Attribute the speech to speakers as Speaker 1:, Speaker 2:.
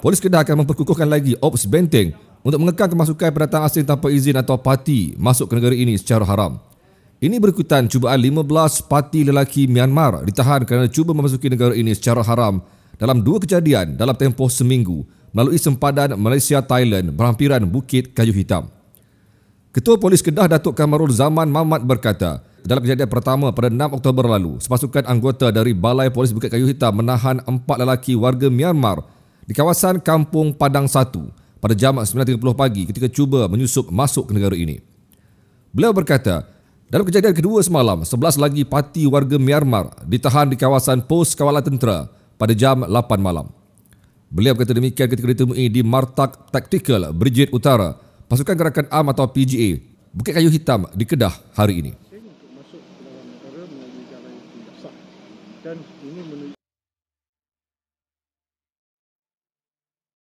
Speaker 1: Polis Kedah akan memperkukuhkan lagi Ops Benteng untuk mengekang kemasukan pendatang asing tanpa izin atau parti masuk ke negara ini secara haram. Ini berikutan cubaan 15 parti lelaki Myanmar ditahan kerana cuba memasuki negara ini secara haram dalam dua kejadian dalam tempoh seminggu melalui sempadan Malaysia-Thailand berhampiran Bukit Kayu Hitam. Ketua Polis Kedah Datuk Kamarul Zaman Mamat berkata, dalam kejadian pertama pada 6 Oktober lalu, sepasukan anggota dari Balai Polis Bukit Kayu Hitam menahan empat lelaki warga Myanmar di kawasan Kampung Padang 1 pada jam 9.30 pagi ketika cuba menyusup masuk ke negara ini. Beliau berkata, dalam kejadian kedua semalam, 11 lagi parti warga Myanmar ditahan di kawasan pos kawalan tentera pada jam 8 malam. Beliau berkata demikian ketika ditemui di Martak Tactical Brigade Utara, pasukan gerakan am atau PGA, Bukit Kayu Hitam di Kedah hari
Speaker 2: ini.